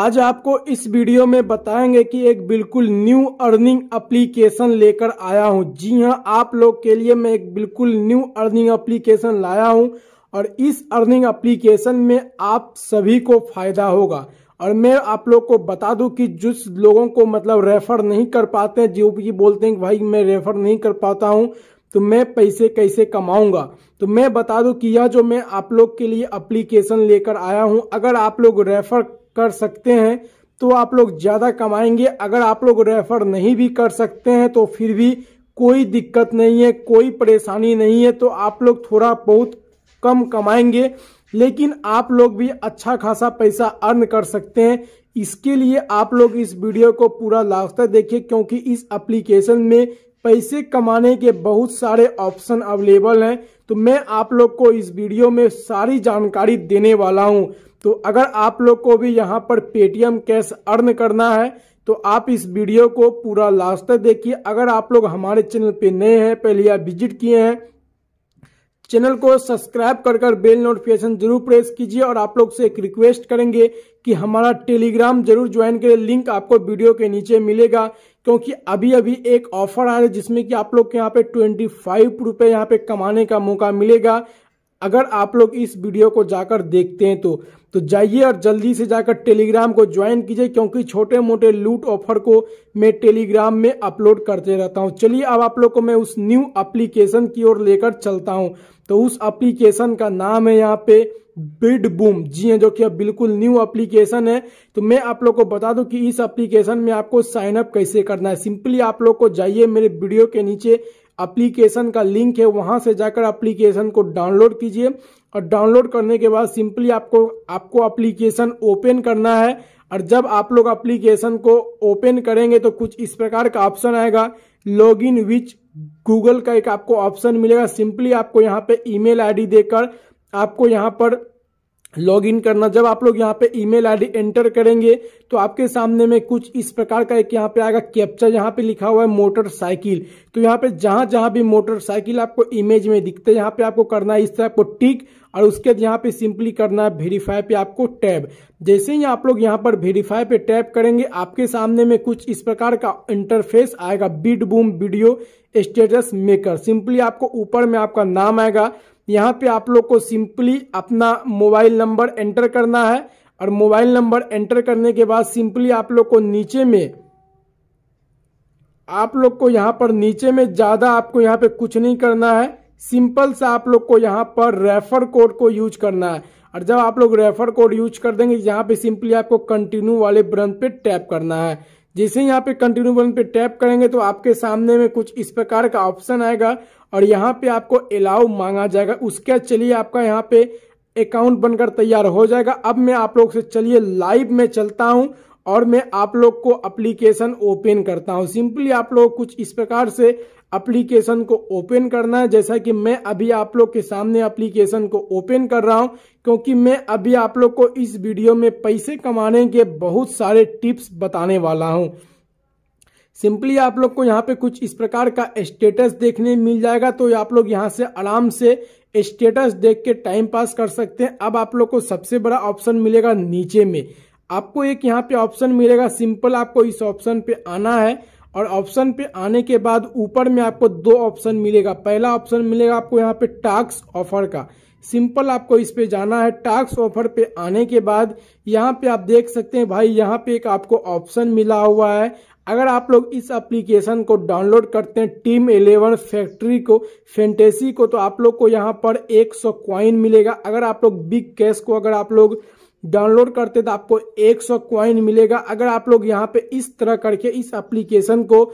आज आपको इस वीडियो में बताएंगे कि एक बिल्कुल न्यू अर्निंग एप्लीकेशन लेकर आया हूं जी हां आप लोग के लिए मैं एक बिल्कुल न्यू अर्निंग एप्लीकेशन लाया हूं और इस अर्निंग एप्लीकेशन में आप सभी को फायदा होगा और मैं आप लोग को बता दूं कि जिस लोगों को मतलब रेफर नहीं कर पाते हैं जो भी बोलते हैं कि भाई मैं रेफर नहीं कर पाता हूँ तो मैं पैसे कैसे कमाऊंगा तो मैं बता दूं कि यह जो मैं आप लोग के लिए एप्लीकेशन लेकर आया हूं अगर आप लोग रेफर कर सकते हैं तो आप लोग ज़्यादा कमाएंगे अगर आप लोग रेफर नहीं भी कर सकते हैं तो फिर भी कोई दिक्कत नहीं है कोई परेशानी नहीं है तो आप लोग थोड़ा बहुत कम कमाएंगे लेकिन आप लोग भी अच्छा खासा पैसा अर्न कर सकते हैं इसके लिए आप लोग इस वीडियो को पूरा लास्ट तक देखिए क्योंकि इस एप्लीकेशन में पैसे कमाने के बहुत सारे ऑप्शन अवेलेबल हैं तो मैं आप लोग को इस वीडियो में सारी जानकारी देने वाला हूं तो अगर आप लोग को भी यहाँ पर पेटीएम कैश अर्न करना है तो आप इस वीडियो को पूरा लास्ट तक देखिए अगर आप लोग हमारे चैनल पे नए हैं पहले आप विजिट किए हैं चैनल को सब्सक्राइब कर कर बेल नोटिफिकेशन जरूर प्रेस कीजिए और आप लोग से एक रिक्वेस्ट करेंगे कि हमारा टेलीग्राम जरूर ज्वाइन करें लिंक आपको वीडियो के नीचे मिलेगा क्योंकि अभी अभी एक ऑफर आ रहा है जिसमें कि आप लोग के यहाँ पे ट्वेंटी फाइव रुपये यहाँ पे कमाने का मौका मिलेगा अगर आप लोग इस वीडियो को जाकर देखते हैं तो तो जाइए और जल्दी से जाकर टेलीग्राम को ज्वाइन कीजिए क्योंकि छोटे मोटे लूट ऑफर को मैं टेलीग्राम में अपलोड करते रहता हूँ चलिए अब आप लोग को मैं उस न्यू एप्लीकेशन की ओर लेकर चलता हूँ तो उस एप्लीकेशन का नाम है यहाँ पे बिड बूम जी है हाँ, जो कि अब बिल्कुल न्यू एप्लीकेशन है तो मैं आप लोग को बता दूं कि इस एप्लीकेशन में आपको साइन अप कैसे करना है सिंपली आप लोग को जाइए मेरे वीडियो के नीचे एप्लीकेशन का लिंक है वहां से जाकर एप्लीकेशन को डाउनलोड कीजिए और डाउनलोड करने के बाद सिंपली आपको आपको एप्लीकेशन ओपन करना है और जब आप लोग एप्लीकेशन को ओपन करेंगे तो कुछ इस प्रकार का ऑप्शन आएगा लॉग इन विच गूगल का एक आपको ऑप्शन मिलेगा सिंपली आपको यहाँ पे ईमेल आईडी देकर आपको यहाँ पर लॉग इन करना जब आप लोग यहाँ पे ईमेल आईडी एंटर करेंगे तो आपके सामने में कुछ इस प्रकार का एक यहाँ पे आएगा कैप्चर यहाँ पे लिखा हुआ है मोटरसाइकिल तो यहाँ पे जहां जहां भी मोटरसाइकिल आपको इमेज में दिखते हैं यहाँ पे आपको करना है इस तरह आपको टिक और उसके बाद यहाँ पे सिंपली करना है वेरीफाई पे आपको टैब जैसे ही आप लोग यहाँ पर वेरीफाई पे टैप करेंगे आपके सामने में कुछ इस प्रकार का इंटरफेस आएगा beat boom video status maker simply आपको ऊपर में आपका नाम आएगा यहाँ पे आप लोग को सिंपली अपना मोबाइल नंबर एंटर करना है और मोबाइल नंबर एंटर करने के बाद सिंपली आप लोग को नीचे में आप लोग को यहाँ पर नीचे में ज़्यादा आपको यहाँ पे कुछ नहीं करना है सिंपल सा आप लोग को यहाँ पर रेफर कोड को यूज करना है और जब आप लोग रेफर कोड यूज कर देंगे यहाँ पे सिंपली आपको कंटिन्यू वाले ब्रंथ पे टैप करना है जैसे यहाँ पे कंटिन्यू ब्रंथ पे टैप करेंगे तो आपके सामने में कुछ इस प्रकार का ऑप्शन आएगा और यहाँ पे आपको अलाउ मांगा जाएगा उसके चलिए आपका यहाँ पे अकाउंट बनकर तैयार हो जाएगा अब मैं आप लोग से चलिए लाइव में चलता हूँ और मैं आप लोग को एप्लीकेशन ओपन करता हूँ सिंपली आप लोग कुछ इस प्रकार से एप्लीकेशन को ओपन करना है जैसा कि मैं अभी आप लोग के सामने एप्लीकेशन को ओपन कर रहा हूं क्योंकि मैं अभी आप लोग को इस वीडियो में पैसे कमाने के बहुत सारे टिप्स बताने वाला हूं सिंपली आप लोग को यहाँ पे कुछ इस प्रकार का स्टेटस देखने मिल जाएगा तो आप लोग यहाँ से आराम से स्टेटस देख के टाइम पास कर सकते हैं अब आप लोग को सबसे बड़ा ऑप्शन मिलेगा नीचे में आपको एक यहाँ पे ऑप्शन मिलेगा सिंपल आपको इस ऑप्शन पे आना है और ऑप्शन पे आने के बाद ऊपर में आपको दो ऑप्शन मिलेगा पहला ऑप्शन मिलेगा आपको यहाँ पे टास्क ऑफर का सिंपल आपको इस पे जाना है टास्क ऑफर पे आने के बाद यहाँ पे आप देख सकते हैं भाई यहाँ पे एक आपको ऑप्शन मिला हुआ है अगर आप लोग इस एप्लीकेशन को डाउनलोड करते हैं टीम एलेवन फैक्ट्री को फेंटेसी को तो आप लोग को यहाँ पर 100 सौ मिलेगा अगर आप लोग बिग कैश को अगर आप लोग डाउनलोड करते तो आपको 100 सौ क्वाइन मिलेगा अगर आप लोग यहाँ पे इस तरह करके इस एप्लीकेशन को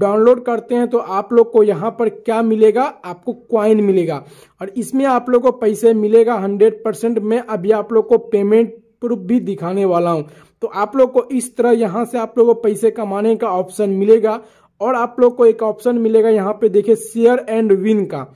डाउनलोड करते हैं तो आप लोग को यहाँ पर क्या मिलेगा आपको क्वाइन मिलेगा और इसमें आप लोग को पैसे मिलेगा 100 परसेंट मैं अभी आप लोग को पेमेंट प्रूफ भी दिखाने वाला हूँ तो आप लोग को इस तरह यहाँ से आप लोग को पैसे कमाने का ऑप्शन मिलेगा और आप लोग को एक ऑप्शन मिलेगा यहाँ पे देखिए शेयर एंड विन का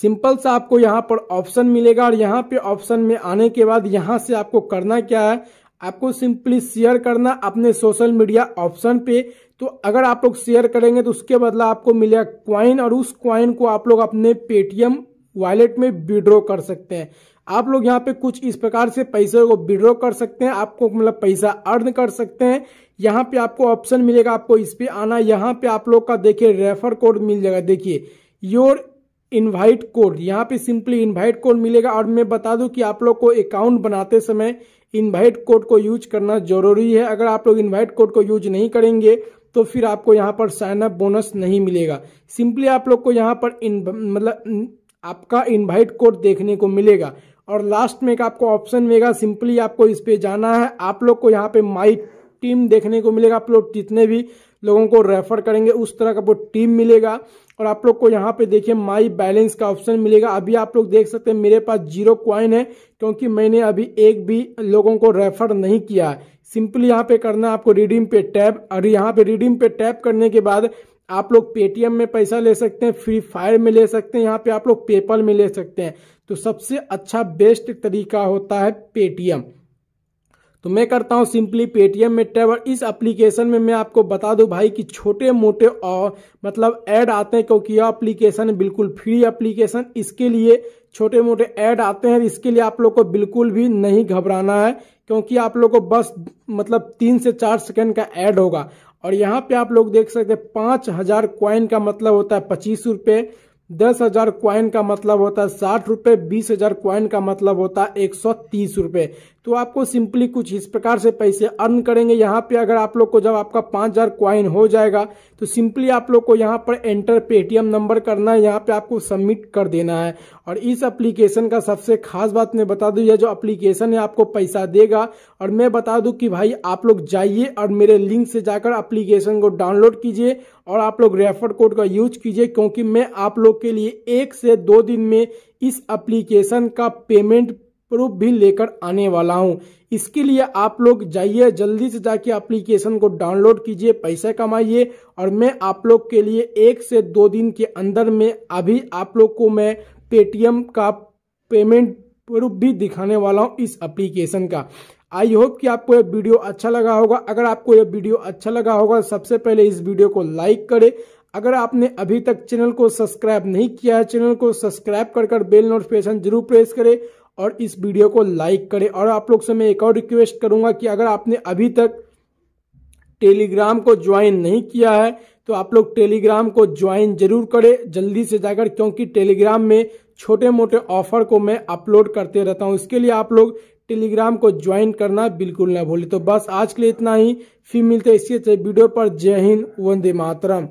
सिंपल सा आपको यहाँ पर ऑप्शन मिलेगा और यहाँ पे ऑप्शन में आने के बाद यहाँ से आपको करना क्या है आपको सिंपली शेयर करना अपने सोशल मीडिया ऑप्शन पे तो अगर आप लोग शेयर करेंगे तो उसके बदला आपको मिलेगा क्वाइन और उस क्वाइन को आप लोग अपने पेटीएम वॉलेट में विड्रॉ कर सकते हैं आप लोग यहाँ पे कुछ इस प्रकार से पैसे को विड्रॉ कर सकते हैं आपको मतलब पैसा अर्न कर सकते हैं यहाँ पे आपको ऑप्शन मिलेगा आपको इस पे आना यहाँ पे आप लोग का देखिए रेफर कोड मिल जाएगा देखिए योर इनवाइट कोड यहाँ पे सिंपली इनवाइट कोड मिलेगा और मैं बता दूं कि आप लोग को अकाउंट बनाते समय इनवाइट कोड को यूज करना जरूरी है अगर आप लोग इनवाइट कोड को यूज नहीं करेंगे तो फिर आपको यहाँ पर साइन अप बोनस नहीं मिलेगा सिंपली आप लोग को यहाँ पर इन मतलब आपका इनवाइट कोड देखने को मिलेगा और लास्ट में एक आपको ऑप्शन मिलेगा सिंपली आपको इस पे जाना है आप लोग को यहाँ पे माई टीम देखने को मिलेगा आप लोग जितने भी लोगों को रेफर करेंगे उस तरह का वो टीम मिलेगा और आप लोग को यहाँ पे देखिए माई बैलेंस का ऑप्शन मिलेगा अभी आप लोग देख सकते हैं मेरे पास जीरो क्वाइन है क्योंकि मैंने अभी एक भी लोगों को रेफर नहीं किया है सिंपली यहाँ पे करना है आपको रिडीम पे टैप और यहाँ पे रिडीम पे टैप करने के बाद आप लोग पेटीएम में पैसा ले सकते हैं फ्री फायर में ले सकते हैं यहाँ पे आप लोग पेपल में ले सकते हैं तो सबसे अच्छा बेस्ट तरीका होता है पेटीएम तो मैं करता हूँ सिंपली पेटीएम में टैब और इस एप्लीकेशन में मैं आपको बता दूं भाई कि छोटे मोटे और मतलब ऐड आते हैं क्योंकि यह एप्लीकेशन बिल्कुल फ्री एप्लीकेशन इसके लिए छोटे मोटे ऐड आते हैं इसके लिए आप लोग को बिल्कुल भी नहीं घबराना है क्योंकि आप लोग को बस मतलब तीन से चार सेकेंड का एड होगा और यहाँ पे आप लोग देख सकते हैं हजार क्वाइन का मतलब होता है पच्चीस रुपये दस हजार क्वाइन का मतलब होता है साठ रुपये बीस हजार क्वाइन का मतलब होता है एक सौ तीस रुपये तो आपको सिंपली कुछ इस प्रकार से पैसे अर्न करेंगे यहाँ पे अगर आप लोग को जब आपका पांच हज़ार क्वाइन हो जाएगा तो सिंपली आप लोग को यहाँ पर एंटर पेटीएम नंबर करना है यहाँ पे आपको सबमिट कर देना है और इस एप्लीकेशन का सबसे खास बात मैं बता दू यह जो एप्लीकेशन है आपको पैसा देगा और मैं बता दू कि भाई आप लोग जाइए और मेरे लिंक से जाकर अप्लीकेशन को डाउनलोड कीजिए और आप लोग रेफर कोड का यूज कीजिए क्योंकि मैं आप लोग के लिए एक से दो दिन में इस एप्लीकेशन का पेमेंट प्रूफ भी लेकर आने वाला हूँ इसके लिए आप लोग जाइए जल्दी से जाके एप्लीकेशन को डाउनलोड कीजिए पैसे कमाइए और मैं आप लोग के लिए एक से दो दिन के अंदर में अभी आप लोग को मैं पेटीएम का पेमेंट प्रूफ भी दिखाने वाला हूँ इस एप्लीकेशन का आई होप कि आपको यह वीडियो अच्छा लगा होगा अगर आपको यह वीडियो अच्छा लगा होगा सबसे पहले इस वीडियो को लाइक करे अगर आपने अभी तक चैनल को सब्सक्राइब नहीं किया है चैनल को सब्सक्राइब कर कर बेल नोटिफिकेशन जरूर प्रेस करें और इस वीडियो को लाइक करें और आप लोग से मैं एक और रिक्वेस्ट करूंगा कि अगर आपने अभी तक टेलीग्राम को ज्वाइन नहीं किया है तो आप लोग टेलीग्राम को ज्वाइन जरूर करें जल्दी से जाकर क्योंकि टेलीग्राम में छोटे मोटे ऑफर को मैं अपलोड करते रहता हूं इसके लिए आप लोग टेलीग्राम को ज्वाइन करना बिल्कुल ना भूलें तो बस आज के लिए इतना ही फिर मिलते हैं इसी वीडियो पर जय हिंद वंदे मातरम